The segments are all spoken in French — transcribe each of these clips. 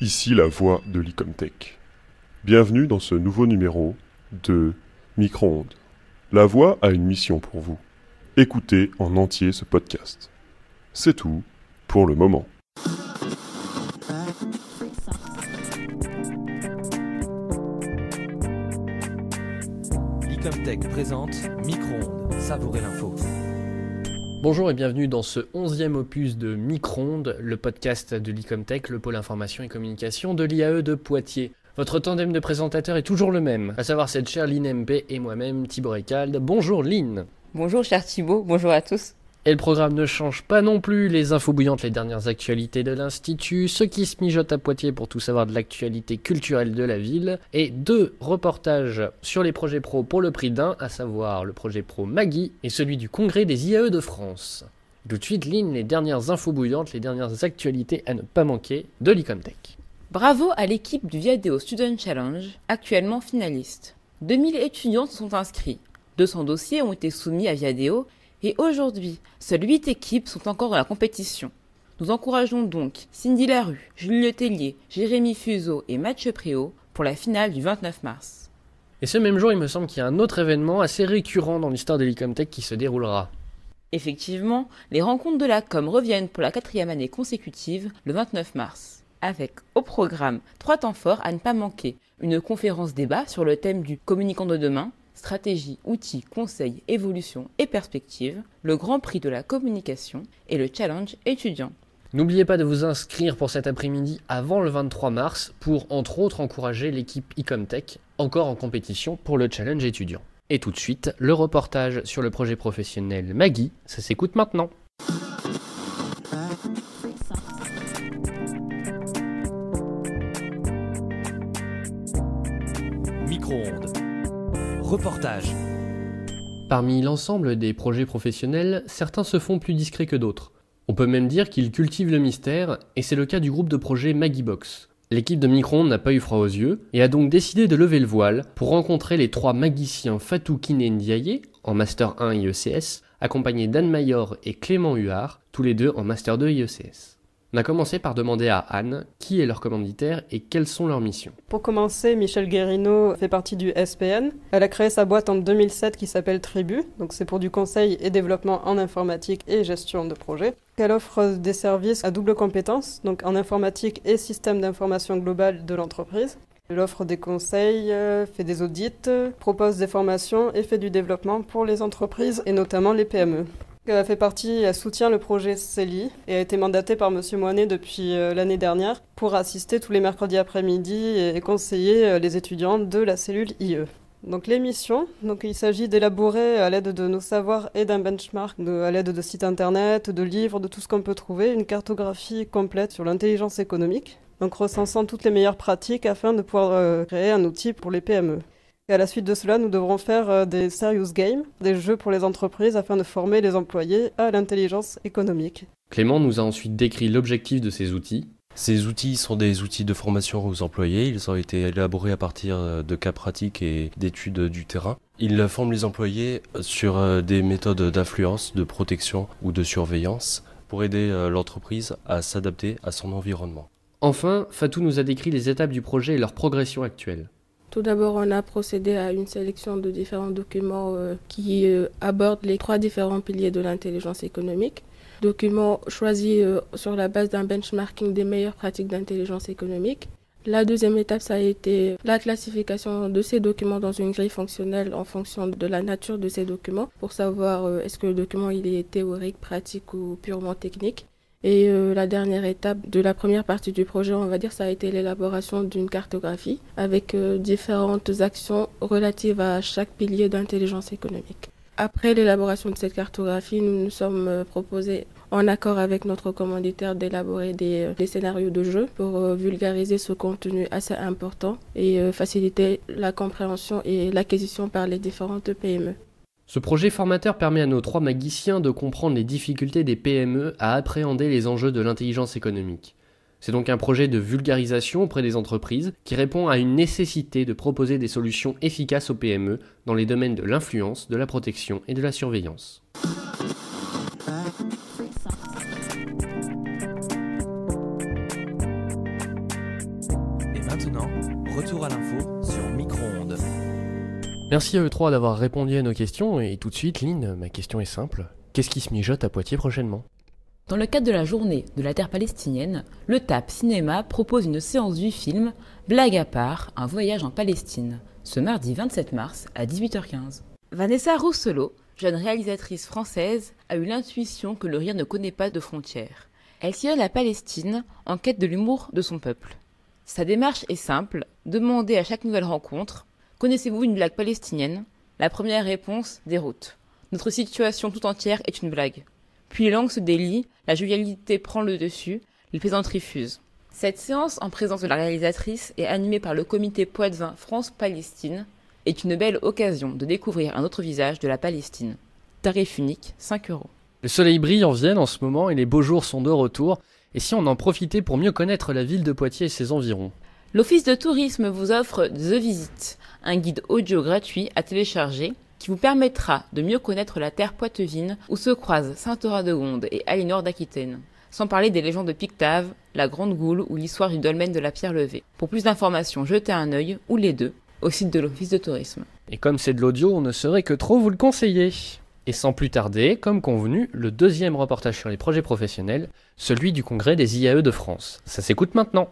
Ici la voix de l'icomtech. Bienvenue dans ce nouveau numéro de Micro-ondes. La voix a une mission pour vous. Écoutez en entier ce podcast. C'est tout pour le moment. L'Icomtech présente micro savourez l'info. Bonjour et bienvenue dans ce onzième opus de Micronde, le podcast de l'Icomtech, le pôle information et communication de l'IAE de Poitiers. Votre tandem de présentateurs est toujours le même, à savoir cette chère Lynn MP et moi-même Thibaut Ecald. Bonjour Lynn Bonjour cher Thibaut, bonjour à tous et le programme ne change pas non plus, les infos bouillantes, les dernières actualités de l'Institut, ce qui se mijote à Poitiers pour tout savoir de l'actualité culturelle de la ville, et deux reportages sur les projets pro pour le prix d'un, à savoir le projet pro Maggie et celui du Congrès des IAE de France. Tout de suite, ligne les dernières infos bouillantes, les dernières actualités à ne pas manquer de l'Icomtech. Bravo à l'équipe du Viadeo Student Challenge, actuellement finaliste. 2000 étudiants sont inscrits. 200 dossiers ont été soumis à Viadeo et aujourd'hui, seules 8 équipes sont encore dans la compétition. Nous encourageons donc Cindy Larue, Le Tellier, Jérémy Fuseau et Mathieu Priot pour la finale du 29 mars. Et ce même jour, il me semble qu'il y a un autre événement assez récurrent dans l'histoire de qui se déroulera. Effectivement, les rencontres de la com reviennent pour la quatrième année consécutive le 29 mars, avec au programme trois temps forts à ne pas manquer, une conférence débat sur le thème du communicant de demain, stratégie, outils, conseils, évolution et perspectives, le Grand Prix de la communication et le challenge étudiant. N'oubliez pas de vous inscrire pour cet après-midi avant le 23 mars pour entre autres encourager l'équipe Ecomtech encore en compétition pour le challenge étudiant. Et tout de suite, le reportage sur le projet professionnel Maggie, ça s'écoute maintenant. Reportage. Parmi l'ensemble des projets professionnels, certains se font plus discrets que d'autres. On peut même dire qu'ils cultivent le mystère, et c'est le cas du groupe de projet Maggie L'équipe de Micron n'a pas eu froid aux yeux, et a donc décidé de lever le voile pour rencontrer les trois magiciens Fatou Kine Ndiaye, en Master 1 IECS, accompagnés d'Anne Mayor et Clément Huard, tous les deux en Master 2 IECS. On a commencé par demander à Anne qui est leur commanditaire et quelles sont leurs missions. Pour commencer, Michel Guérino fait partie du SPN. Elle a créé sa boîte en 2007 qui s'appelle Tribu, donc c'est pour du conseil et développement en informatique et gestion de projet. Elle offre des services à double compétence, donc en informatique et système d'information globale de l'entreprise. Elle offre des conseils, euh, fait des audits, euh, propose des formations et fait du développement pour les entreprises et notamment les PME. Elle fait partie, et soutient le projet CELI et a été mandatée par M. Moinet depuis euh, l'année dernière pour assister tous les mercredis après-midi et conseiller euh, les étudiants de la cellule IE. Donc les missions, donc il s'agit d'élaborer euh, à l'aide de nos savoirs et d'un benchmark, à l'aide de sites internet, de livres, de tout ce qu'on peut trouver, une cartographie complète sur l'intelligence économique, donc recensant toutes les meilleures pratiques afin de pouvoir créer un outil pour les PME. Et à la suite de cela, nous devrons faire euh, des serious games, des jeux pour les entreprises afin de former les employés à l'intelligence économique. Clément nous a ensuite décrit l'objectif de ces outils. Ces outils sont des outils de formation aux employés. Ils ont été élaborés à partir euh, de cas pratiques et d'études du terrain. Ils forment les employés euh, sur des méthodes d'influence, de protection ou de surveillance pour aider l'entreprise à s'adapter à son environnement. Enfin, Fatou nous a décrit les étapes du projet et leur progression actuelle. Tout d'abord, on a procédé à une sélection de différents documents euh, qui euh, abordent les trois différents piliers de l'intelligence économique. Documents choisis euh, sur la base d'un benchmarking des meilleures pratiques d'intelligence économique. La deuxième étape, ça a été la classification de ces documents dans une grille fonctionnelle en fonction de la nature de ces documents pour savoir est-ce que le document il est théorique, pratique ou purement technique. Et euh, la dernière étape de la première partie du projet, on va dire, ça a été l'élaboration d'une cartographie avec euh, différentes actions relatives à chaque pilier d'intelligence économique. Après l'élaboration de cette cartographie, nous nous sommes euh, proposés, en accord avec notre commanditaire, d'élaborer des, des, scénarios de jeu pour vulgariser ce contenu assez important et faciliter la compréhension et l'acquisition par les différentes PME. Ce projet formateur permet à nos trois magiciens de comprendre les difficultés des PME à appréhender les enjeux de l'intelligence économique. C'est donc un projet de vulgarisation auprès des entreprises qui répond à une nécessité de proposer des solutions efficaces aux PME dans les domaines de l'influence, de la protection et de la surveillance. Et maintenant, retour à l'info Merci à eux trois d'avoir répondu à nos questions, et tout de suite, Lynn, ma question est simple. Qu'est-ce qui se mijote à Poitiers prochainement Dans le cadre de la journée de la terre palestinienne, le TAP Cinéma propose une séance du film Blague à part, un voyage en Palestine, ce mardi 27 mars à 18h15. Vanessa Rousselot, jeune réalisatrice française, a eu l'intuition que le rire ne connaît pas de frontières. Elle sillonne la Palestine en quête de l'humour de son peuple. Sa démarche est simple, demander à chaque nouvelle rencontre Connaissez-vous une blague palestinienne La première réponse déroute. Notre situation tout entière est une blague. Puis les langues se délient, la jovialité prend le dessus, les plaisanteries fusent. Cette séance en présence de la réalisatrice et animée par le comité Poitvin France-Palestine est une belle occasion de découvrir un autre visage de la Palestine. Tarif unique, 5 euros. Le soleil brille en Vienne en ce moment et les beaux jours sont de retour. Et si on en profitait pour mieux connaître la ville de Poitiers et ses environs L'Office de tourisme vous offre The Visit, un guide audio gratuit à télécharger qui vous permettra de mieux connaître la terre poitevine où se croisent saint aura de gonde et Alinor d'Aquitaine. Sans parler des légendes de Pictave, la Grande Goule ou l'histoire du dolmen de la Pierre Levée. Pour plus d'informations, jetez un œil, ou les deux, au site de l'Office de tourisme. Et comme c'est de l'audio, on ne saurait que trop vous le conseiller. Et sans plus tarder, comme convenu, le deuxième reportage sur les projets professionnels, celui du congrès des IAE de France. Ça s'écoute maintenant.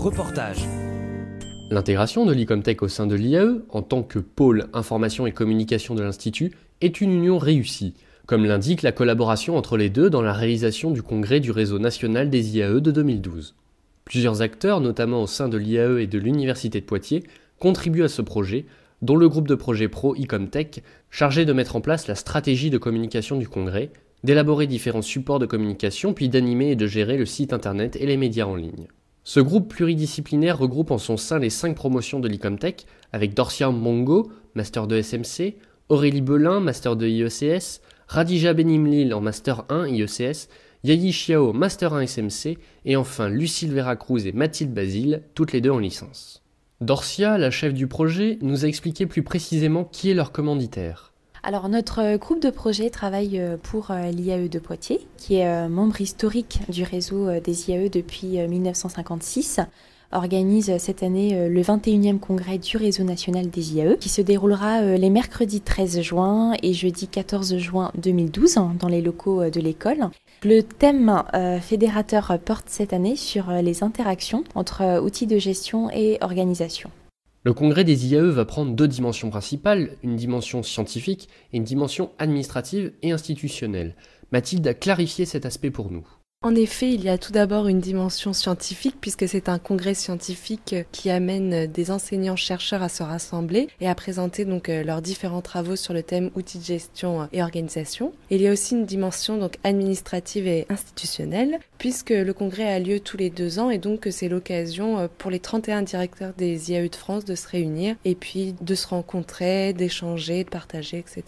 Reportage. L'intégration de l'ICOMTEC au sein de l'IAE, en tant que pôle information et communication de l'Institut, est une union réussie, comme l'indique la collaboration entre les deux dans la réalisation du congrès du réseau national des IAE de 2012. Plusieurs acteurs, notamment au sein de l'IAE et de l'Université de Poitiers, contribuent à ce projet, dont le groupe de projet pro ICOMTech, chargé de mettre en place la stratégie de communication du congrès, d'élaborer différents supports de communication, puis d'animer et de gérer le site internet et les médias en ligne. Ce groupe pluridisciplinaire regroupe en son sein les 5 promotions de l'Icomtech, avec Dorcia Mongo, master de SMC, Aurélie Belin, master de IECS, Radija Benimlil en master 1 IECS, Yayi Chiao, master 1 SMC, et enfin Lucille Veracruz et Mathilde Basile, toutes les deux en licence. Dorcia, la chef du projet, nous a expliqué plus précisément qui est leur commanditaire. Alors notre euh, groupe de projet travaille euh, pour euh, l'IAE de Poitiers, qui est membre historique du réseau des IAE depuis 1956 organise cette année le 21e congrès du réseau national des IAE qui se déroulera les mercredis 13 juin et jeudi 14 juin 2012 hein, dans les locaux de l'école. Le thème fédérateur porte cette année sur les interactions entre outils de gestion et organisation. Le congrès des IAE va prendre deux dimensions principales, une dimension scientifique et une dimension administrative et institutionnelle. Mathilde a clarifié cet aspect pour nous. En effet, il y a tout d'abord une dimension scientifique puisque c'est un congrès scientifique qui amène des enseignants-chercheurs à se rassembler et à présenter donc euh, leurs différents travaux sur le thème outils de gestion et organisation. Il y a aussi une dimension donc administrative et institutionnelle puisque le congrès a lieu tous les deux ans et donc euh, c'est l'occasion euh, pour les 31 directeurs des IAU de France de se réunir et puis de se rencontrer, d'échanger, de partager, etc.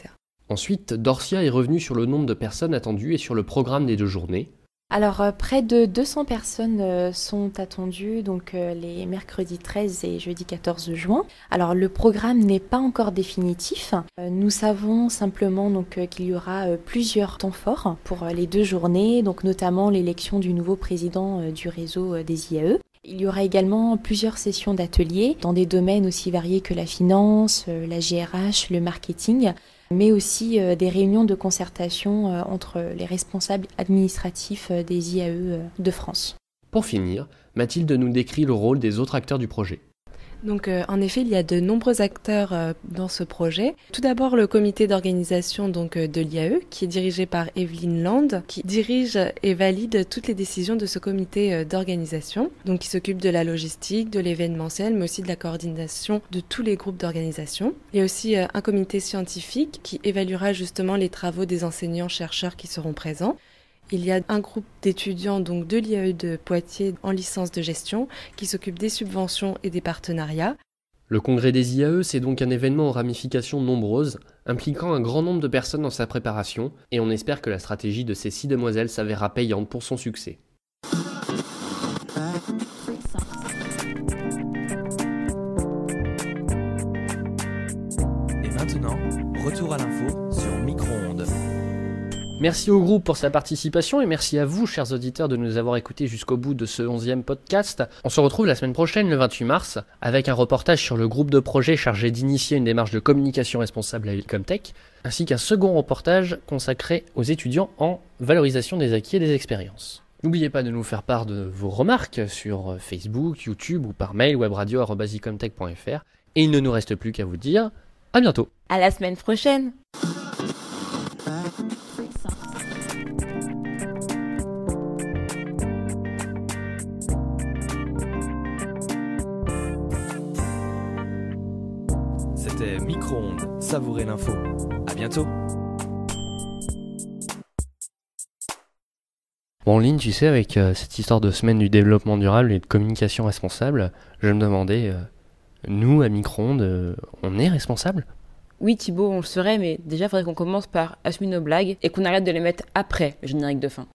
Ensuite, Dorcia est revenu sur le nombre de personnes attendues et sur le programme des deux journées. Alors, euh, près de 200 personnes euh, sont attendues donc euh, les mercredis 13 et jeudi 14 juin. Alors, le programme n'est pas encore définitif. nous savons simplement qu'il y aura plusieurs temps forts pour les deux journées, donc notamment l'élection du nouveau président du réseau des IAE. Il y aura également plusieurs sessions d'ateliers dans des domaines aussi variés que la finance, la GRH, le marketing, mais aussi euh, des réunions de concertation euh, entre les responsables administratifs euh, des IAE de France. Pour finir, Mathilde nous décrit le rôle des autres acteurs du projet. Donc euh, en effet, il y a de nombreux acteurs euh, dans ce projet. Tout d'abord le comité d'organisation donc euh, de l'IAE qui est dirigé par Evelyne Land qui dirige et valide toutes les décisions de ce comité d'organisation. Donc qui s'occupe de la logistique, de l'événementiel mais aussi de la coordination de tous les groupes d'organisation. Il y a aussi un comité scientifique qui évaluera justement les travaux des enseignants chercheurs qui seront présents. Il y a un groupe d'étudiants donc de l'IAE de Poitiers en licence de gestion qui s'occupe des subventions et des partenariats. Le congrès des IAE, c'est donc un événement aux ramifications nombreuses, impliquant un grand nombre de personnes dans sa préparation, et on espère que la stratégie de ces six demoiselles s'avérera payante pour son succès. Merci au groupe pour sa participation et merci à vous, chers auditeurs, de nous avoir écoutés jusqu'au bout de ce 11e podcast. On se retrouve la semaine prochaine, le 28 mars, avec un reportage sur le groupe de projet chargé d'initier une démarche de communication responsable à EcomTech, ainsi qu'un second reportage consacré aux étudiants en valorisation des acquis et des expériences. N'oubliez pas de nous faire part de vos remarques sur Facebook, YouTube ou par mail webradio.comtech.fr. Et il ne nous reste plus qu'à vous dire à bientôt. À la semaine prochaine. savourer l'info. À bientôt. Bon, en ligne, tu sais, avec euh, cette histoire de semaine du développement durable et de communication responsable, je me demandais, euh, nous, à Micronde euh, on est responsable Oui, Thibaut, on le serait, mais déjà, il faudrait qu'on commence par assumer nos blagues et qu'on arrête de les mettre après le générique de fin.